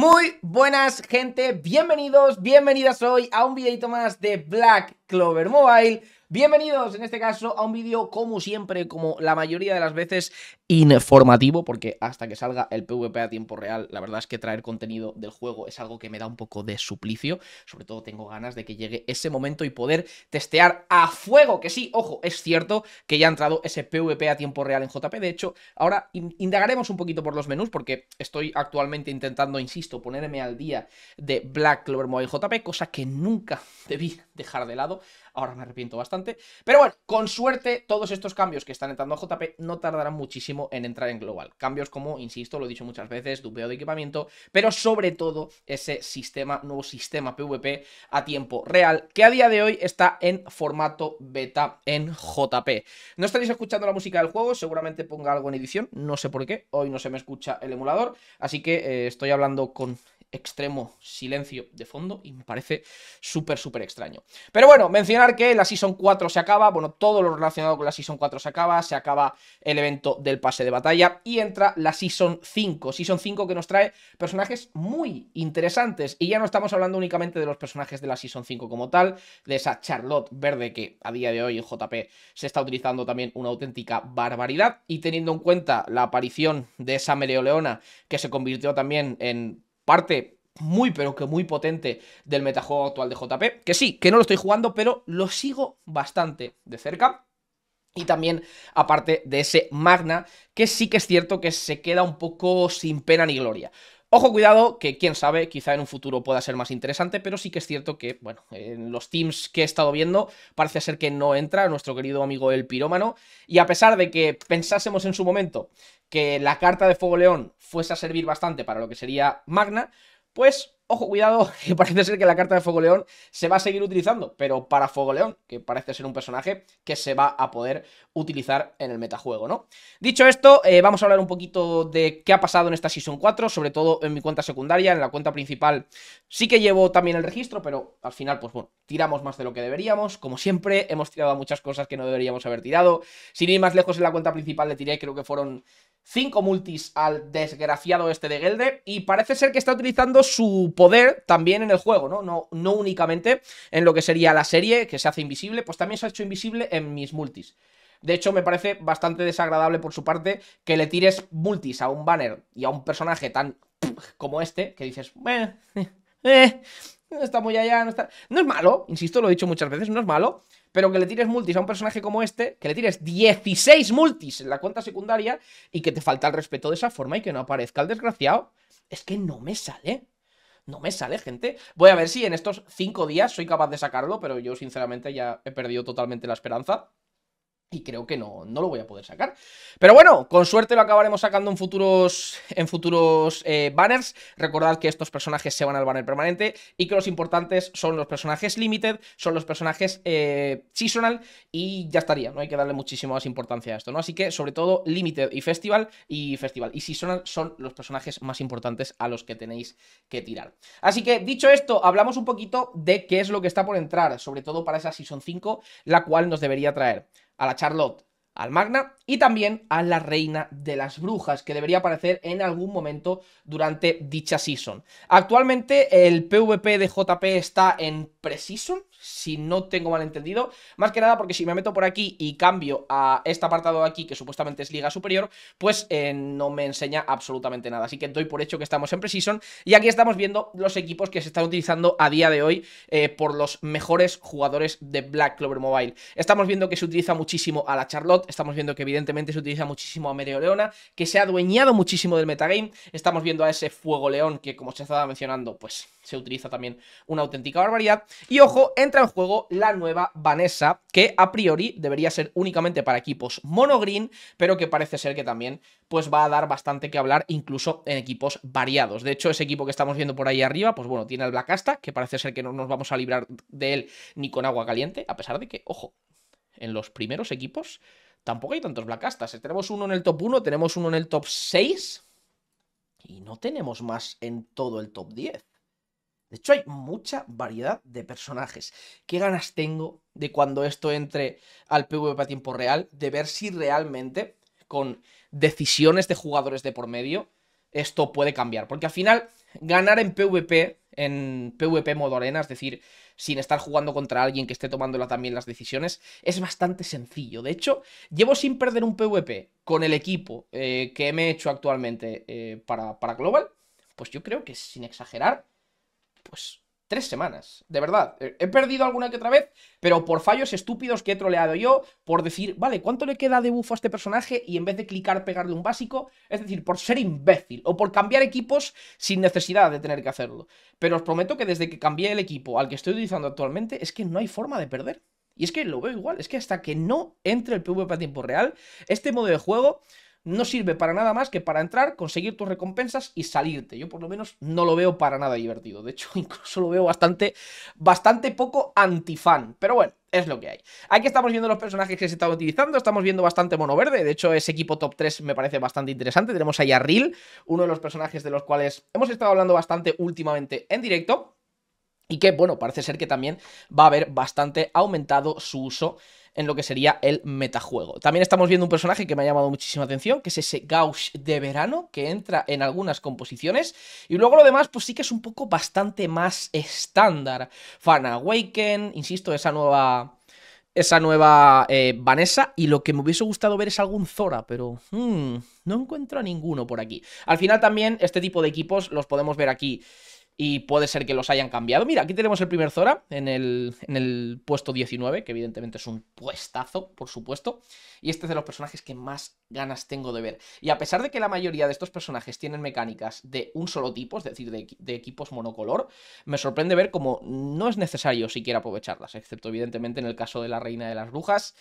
Muy buenas gente, bienvenidos, bienvenidas hoy a un videito más de Black Clover Mobile Bienvenidos en este caso a un vídeo como siempre, como la mayoría de las veces informativo, porque hasta que salga el PvP a tiempo real, la verdad es que traer contenido del juego es algo que me da un poco de suplicio, sobre todo tengo ganas de que llegue ese momento y poder testear a fuego, que sí, ojo, es cierto que ya ha entrado ese PvP a tiempo real en JP, de hecho, ahora indagaremos un poquito por los menús, porque estoy actualmente intentando, insisto, ponerme al día de Black Clover Mobile JP, cosa que nunca debí dejar de lado, ahora me arrepiento bastante. Pero bueno, con suerte, todos estos cambios que están entrando a JP no tardarán muchísimo en entrar en global. Cambios como, insisto, lo he dicho muchas veces, dupeo de equipamiento, pero sobre todo ese sistema, nuevo sistema PvP a tiempo real, que a día de hoy está en formato beta en JP. No estaréis escuchando la música del juego, seguramente ponga algo en edición, no sé por qué, hoy no se me escucha el emulador, así que eh, estoy hablando con extremo silencio de fondo y me parece súper, súper extraño. Pero bueno, mencionar que la Season 4 se acaba, bueno, todo lo relacionado con la Season 4 se acaba, se acaba el evento del pase de batalla y entra la Season 5, Season 5 que nos trae personajes muy interesantes y ya no estamos hablando únicamente de los personajes de la Season 5 como tal, de esa Charlotte verde que a día de hoy en JP se está utilizando también una auténtica barbaridad y teniendo en cuenta la aparición de esa Meleoleona que se convirtió también en parte muy pero que muy potente del metajuego actual de JP, que sí, que no lo estoy jugando, pero lo sigo bastante de cerca. Y también, aparte de ese Magna, que sí que es cierto que se queda un poco sin pena ni gloria. Ojo, cuidado, que quién sabe, quizá en un futuro pueda ser más interesante, pero sí que es cierto que, bueno, en los teams que he estado viendo, parece ser que no entra nuestro querido amigo el pirómano, y a pesar de que pensásemos en su momento que la carta de Fuego León fuese a servir bastante para lo que sería Magna, pues Ojo, cuidado, que parece ser que la carta de Fogoleón se va a seguir utilizando, pero para Fogoleón, que parece ser un personaje que se va a poder utilizar en el metajuego, ¿no? Dicho esto, eh, vamos a hablar un poquito de qué ha pasado en esta Season 4, sobre todo en mi cuenta secundaria, en la cuenta principal sí que llevo también el registro, pero al final, pues bueno, tiramos más de lo que deberíamos, como siempre, hemos tirado muchas cosas que no deberíamos haber tirado, sin ir más lejos en la cuenta principal le tiré, creo que fueron 5 multis al desgraciado este de Gelde y parece ser que está utilizando su poder también en el juego, ¿no? No, no únicamente en lo que sería la serie, que se hace invisible, pues también se ha hecho invisible en mis multis. De hecho, me parece bastante desagradable por su parte que le tires multis a un banner y a un personaje tan como este, que dices, no está muy allá, no está... No es malo, insisto, lo he dicho muchas veces, no es malo, pero que le tires multis a un personaje como este, que le tires 16 multis en la cuenta secundaria y que te falta el respeto de esa forma y que no aparezca el desgraciado, es que no me sale. No me sale, gente. Voy a ver si en estos 5 días soy capaz de sacarlo, pero yo sinceramente ya he perdido totalmente la esperanza y creo que no, no lo voy a poder sacar. Pero bueno, con suerte lo acabaremos sacando en futuros, en futuros eh, banners. Recordad que estos personajes se van al banner permanente y que los importantes son los personajes limited, son los personajes eh, seasonal y ya estaría. No hay que darle muchísima más importancia a esto, ¿no? Así que sobre todo limited y festival y festival y seasonal son los personajes más importantes a los que tenéis que tirar. Así que dicho esto, hablamos un poquito de qué es lo que está por entrar, sobre todo para esa Season 5, la cual nos debería traer a la Charlotte, al Magna y también a la Reina de las Brujas, que debería aparecer en algún momento durante dicha season. Actualmente el PvP de JP está en Precision, si no tengo mal entendido. Más que nada porque si me meto por aquí y cambio a este apartado de aquí, que supuestamente es Liga Superior, pues eh, no me enseña absolutamente nada. Así que doy por hecho que estamos en Precision. Y aquí estamos viendo los equipos que se están utilizando a día de hoy eh, por los mejores jugadores de Black Clover Mobile. Estamos viendo que se utiliza muchísimo a la Charlotte, estamos viendo que evidentemente se utiliza muchísimo a Mereo Leona, que se ha adueñado muchísimo del metagame. Estamos viendo a ese Fuego León que, como se estaba mencionando, pues se utiliza también una auténtica barbaridad. Y ojo, entra en juego la nueva Vanessa, que a priori debería ser únicamente para equipos monogreen, pero que parece ser que también pues va a dar bastante que hablar incluso en equipos variados. De hecho, ese equipo que estamos viendo por ahí arriba, pues bueno, tiene el Black Asta, que parece ser que no nos vamos a librar de él ni con agua caliente, a pesar de que, ojo, en los primeros equipos tampoco hay tantos Black Tenemos uno en el top 1, tenemos uno en el top 6 y no tenemos más en todo el top 10. De hecho, hay mucha variedad de personajes. ¿Qué ganas tengo de cuando esto entre al PvP a tiempo real? De ver si realmente, con decisiones de jugadores de por medio, esto puede cambiar. Porque al final, ganar en PvP, en PvP modo arena, es decir, sin estar jugando contra alguien que esté tomándola también las decisiones, es bastante sencillo. De hecho, llevo sin perder un PvP con el equipo eh, que me he hecho actualmente eh, para, para Global. Pues yo creo que sin exagerar pues, tres semanas. De verdad, eh, he perdido alguna que otra vez, pero por fallos estúpidos que he troleado yo, por decir, vale, ¿cuánto le queda de buffo a este personaje? Y en vez de clicar, pegarle un básico, es decir, por ser imbécil o por cambiar equipos sin necesidad de tener que hacerlo. Pero os prometo que desde que cambié el equipo al que estoy utilizando actualmente, es que no hay forma de perder. Y es que lo veo igual, es que hasta que no entre el PvP a tiempo real, este modo de juego no sirve para nada más que para entrar, conseguir tus recompensas y salirte. Yo por lo menos no lo veo para nada divertido. De hecho, incluso lo veo bastante, bastante poco antifan. Pero bueno, es lo que hay. Aquí estamos viendo los personajes que se están utilizando, estamos viendo bastante mono verde, de hecho ese equipo top 3 me parece bastante interesante, tenemos ahí a Real, uno de los personajes de los cuales hemos estado hablando bastante últimamente en directo, y que, bueno, parece ser que también va a haber bastante aumentado su uso en lo que sería el metajuego. También estamos viendo un personaje que me ha llamado muchísima atención, que es ese Gauch de verano, que entra en algunas composiciones, y luego lo demás pues sí que es un poco bastante más estándar. Fan Awaken, insisto, esa nueva... Esa nueva eh, Vanessa, y lo que me hubiese gustado ver es algún Zora, pero... Hmm, no encuentro a ninguno por aquí. Al final también este tipo de equipos los podemos ver aquí y puede ser que los hayan cambiado. Mira, aquí tenemos el primer Zora en el, puesto 19, que evidentemente es un puestazo, por supuesto. Y este es de los personajes que más ganas tengo de ver. Y a pesar de que la mayoría de estos personajes tienen mecánicas de un solo tipo, es decir, de, de equipos monocolor, me sorprende ver cómo no es necesario siquiera aprovecharlas, excepto evidentemente en el caso de la Reina de las Brujas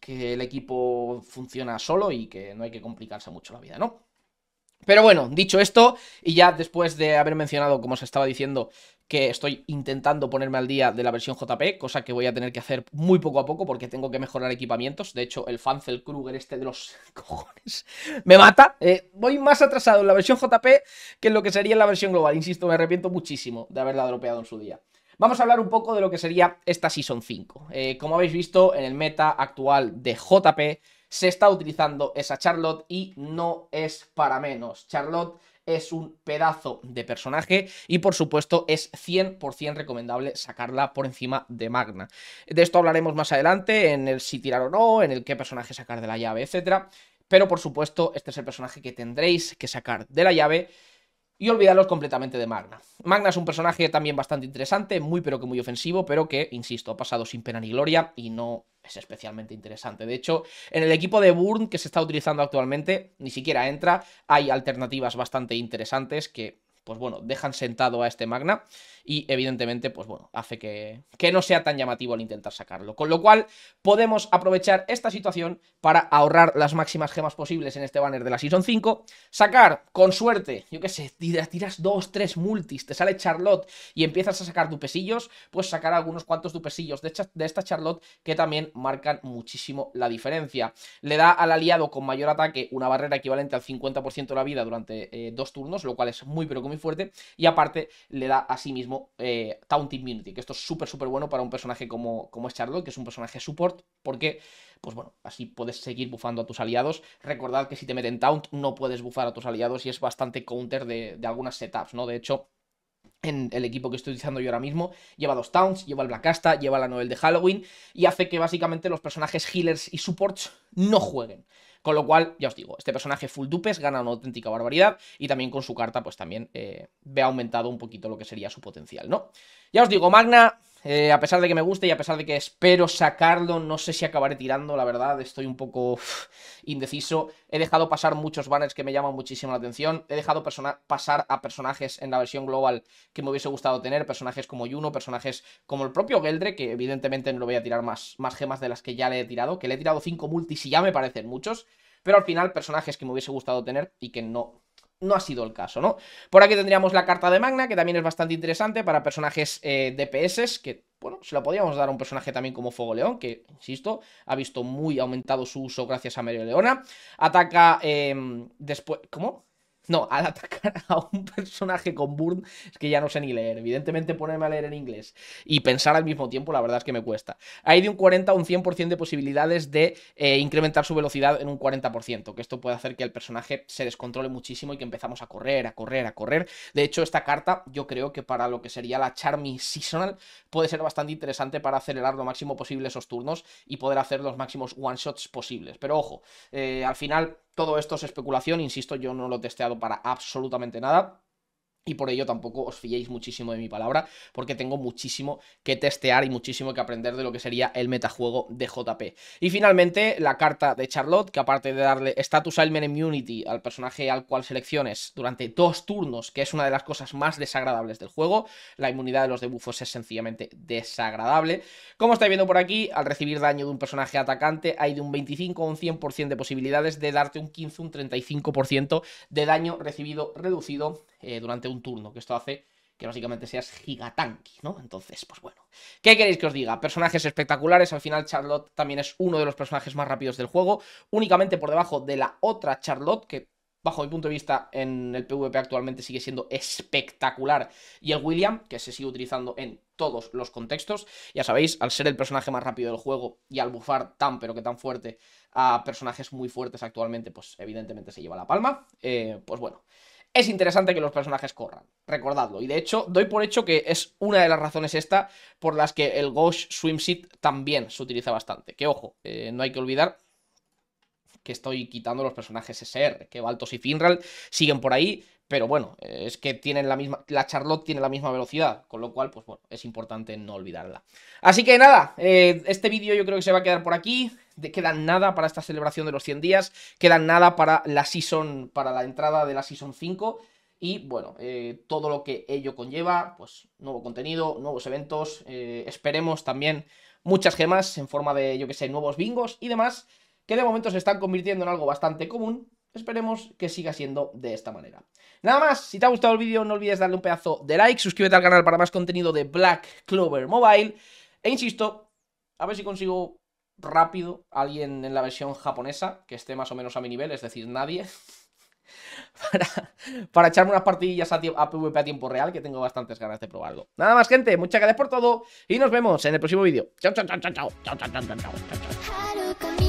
que el equipo funciona solo y que no hay que complicarse mucho la vida, ¿no? Pero bueno, dicho esto, y ya después de haber mencionado, como os estaba diciendo, que estoy intentando ponerme al día de la versión JP, cosa que voy a tener que hacer muy poco a poco porque tengo que mejorar equipamientos. De hecho, el Fanzel Kruger este de los cojones me mata. Eh, voy más atrasado en la versión JP que en lo que sería en la versión global. Insisto, me arrepiento muchísimo de haberla dropeado en su día. Vamos a hablar un poco de lo que sería esta Season 5. Eh, como habéis visto, en el meta actual de JP se está utilizando esa Charlotte y no es para menos. Charlotte es un pedazo de personaje y por supuesto es 100% recomendable sacarla por encima de Magna. De esto hablaremos más adelante en el si tirar o no, en el qué personaje sacar de la llave, etc. Pero por supuesto este es el personaje que tendréis que sacar de la llave y olvidarlos completamente de Magna. Magna es un personaje también bastante interesante, muy pero que muy ofensivo, pero que, insisto, ha pasado sin pena ni gloria y no es especialmente interesante. De hecho, en el equipo de Burn que se está utilizando actualmente, ni siquiera entra. Hay alternativas bastante interesantes que pues bueno, dejan sentado a este Magna y evidentemente, pues bueno, hace que, que no sea tan llamativo al intentar sacarlo. Con lo cual, podemos aprovechar esta situación para ahorrar las máximas gemas posibles en este banner de la Season 5, sacar, con suerte, yo qué sé, tiras dos, tres multis, te sale Charlotte y empiezas a sacar dupesillos, pues sacar algunos cuantos dupesillos de, esta Charlotte que también marcan muchísimo la diferencia. Le da al aliado con mayor ataque una barrera equivalente al 50% de la vida durante eh, dos turnos, lo cual es muy pero fuerte. Y aparte le da a sí mismo eh, Taunt Immunity, que esto es súper, súper bueno para un personaje como, como es Charlotte, que es un personaje support, porque, pues bueno, así puedes seguir bufando a tus aliados. Recordad que si te meten Taunt no puedes bufar a tus aliados y es bastante counter de, de algunas setups, ¿no? De hecho en el equipo que estoy utilizando yo ahora mismo, lleva dos Towns, lleva el Blackasta, lleva la Noel de Halloween y hace que básicamente los personajes healers y supports no jueguen. Con lo cual, ya os digo, este personaje full dupes gana una auténtica barbaridad y también con su carta pues también eh, ve aumentado un poquito lo que sería su potencial, ¿no? Ya os digo, Magna eh, a pesar de que me guste y a pesar de que espero sacarlo, no sé si acabaré tirando, la verdad, estoy un poco indeciso. He dejado pasar muchos banners que me llaman muchísimo la atención. He dejado pasar a personajes en la versión global que me hubiese gustado tener, personajes como Yuno, personajes como el propio Geldre, que evidentemente no lo voy a tirar más, más gemas de las que ya le he tirado, que le he tirado 5 multis y ya me parecen muchos, pero al final personajes que me hubiese gustado tener y que no no ha sido el caso, ¿no? Por aquí tendríamos la carta de Magna, que también es bastante interesante para personajes eh, DPS, que, bueno, se lo podríamos dar a un personaje también como Fuego León, que, insisto, ha visto muy aumentado su uso gracias a Mario Leona. Ataca em, después... ¿Cómo? No, al atacar a un personaje con burn es que ya no sé ni leer. Evidentemente ponerme a leer en inglés y pensar al mismo tiempo, la verdad es que me cuesta. Hay de un 40 a un 100% de posibilidades de eh, incrementar su velocidad en un 40%, que esto puede hacer que el personaje se descontrole muchísimo y que empezamos a correr, a correr, a correr. De hecho, esta carta yo creo que para lo que sería la Charmy Seasonal puede ser bastante interesante para acelerar lo máximo posible esos turnos y poder hacer los máximos one-shots posibles. Pero ojo, eh, al final todo esto es especulación, insisto, yo no lo he testeado para absolutamente nada. Y por ello tampoco os fiéis muchísimo de mi palabra, porque tengo muchísimo que testear y muchísimo que aprender de lo que sería el metajuego de JP. Y finalmente, la carta de Charlotte, que aparte de darle status ailment immunity al personaje al cual selecciones durante dos turnos, que es una de las cosas más desagradables del juego, la inmunidad de los debufos es sencillamente desagradable. Como estáis viendo por aquí, al recibir daño de un personaje atacante, hay de un 25 a un 100% de posibilidades de darte un 15, un 35% de daño recibido reducido eh, durante un turno, que esto hace que básicamente seas gigatanqui, ¿no? Entonces, pues bueno. ¿Qué queréis que os diga? Personajes espectaculares, al final Charlotte también es uno de los personajes más rápidos del juego, únicamente por debajo de la otra Charlotte, que bajo mi punto de vista en el PvP actualmente sigue siendo espectacular, y el William, que se sigue utilizando en todos los contextos, ya sabéis, al ser el personaje más rápido del juego y al bufar tan pero que tan fuerte a personajes muy fuertes actualmente, pues evidentemente se lleva la palma, eh, pues bueno es interesante que los personajes corran, recordadlo. Y de hecho, doy por hecho que es una de las razones esta por las que el Ghost Swimsuit también se utiliza bastante. Que ojo, eh, no hay que olvidar que estoy quitando los personajes SR, que Baltos y Finral siguen por ahí, pero bueno, es que tienen la misma. La Charlotte tiene la misma velocidad, con lo cual, pues bueno, es importante no olvidarla. Así que nada, eh, este vídeo yo creo que se va a quedar por aquí. quedan nada para esta celebración de los 100 días. Quedan nada para la season. Para la entrada de la season 5. Y bueno, eh, todo lo que ello conlleva, pues nuevo contenido, nuevos eventos. Eh, esperemos también muchas gemas en forma de, yo que sé, nuevos bingos y demás. Que de momento se están convirtiendo en algo bastante común, Esperemos que siga siendo de esta manera. Nada más, si te ha gustado el vídeo no olvides darle un pedazo de like, suscríbete al canal para más contenido de Black Clover Mobile. E insisto, a ver si consigo rápido alguien en la versión japonesa que esté más o menos a mi nivel, es decir, nadie. Para, para, echarme unas partidillas a, PvP a tiempo real, que tengo bastantes ganas de probarlo. Nada más, gente, muchas gracias por todo y nos vemos en el próximo vídeo. Chao, chao, chao, chao, chao, chao, chao, chao, chao, chao.